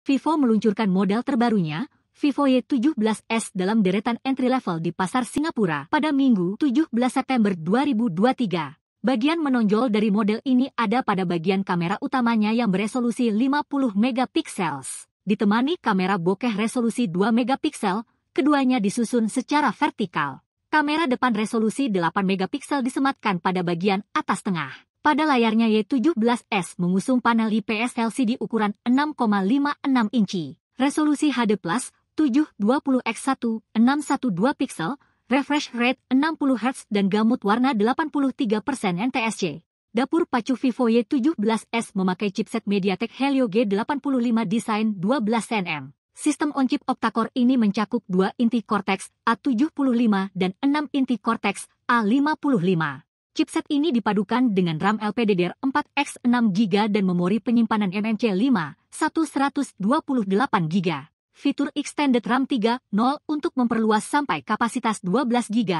Vivo meluncurkan model terbarunya, Vivo Y17s dalam deretan entry level di pasar Singapura pada Minggu 17 September 2023. Bagian menonjol dari model ini ada pada bagian kamera utamanya yang beresolusi 50 megapixels, ditemani kamera bokeh resolusi 2 megapixel, keduanya disusun secara vertikal. Kamera depan resolusi 8 megapiksel disematkan pada bagian atas tengah. Pada layarnya Y17S mengusung panel IPS LCD ukuran 6,56 inci, resolusi HD+, 720x1, 612 pixel, refresh rate 60 Hz dan gamut warna 83% NTSC. Dapur pacu Vivo Y17S memakai chipset MediaTek Helio G85 Design 12nm. Sistem on-chip octa-core ini mencakup dua inti Cortex A75 dan 6 inti Cortex A55. Chipset ini dipadukan dengan RAM LPDDR4X 6GB dan memori penyimpanan MMC5, 1128GB. Fitur Extended RAM 3.0 untuk memperluas sampai kapasitas 12GB,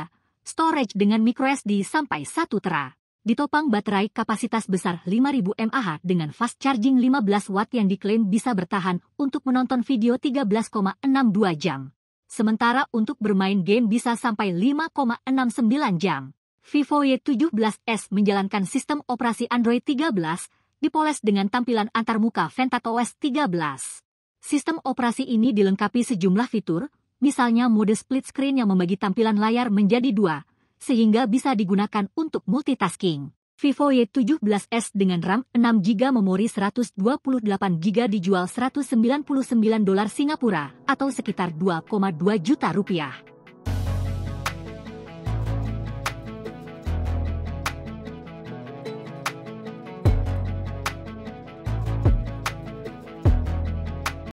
storage dengan microSD sampai 1 tera. Ditopang baterai kapasitas besar 5000 mAh dengan fast charging 15 watt yang diklaim bisa bertahan untuk menonton video 13,62 jam. Sementara untuk bermain game bisa sampai 5,69 jam. Vivo Y17s menjalankan sistem operasi Android 13, dipoles dengan tampilan antarmuka VentatOS 13. Sistem operasi ini dilengkapi sejumlah fitur, misalnya mode split screen yang membagi tampilan layar menjadi dua, sehingga bisa digunakan untuk multitasking. Vivo Y17s dengan RAM 6GB memori 128GB dijual 199 dolar Singapura atau sekitar 2,2 juta rupiah.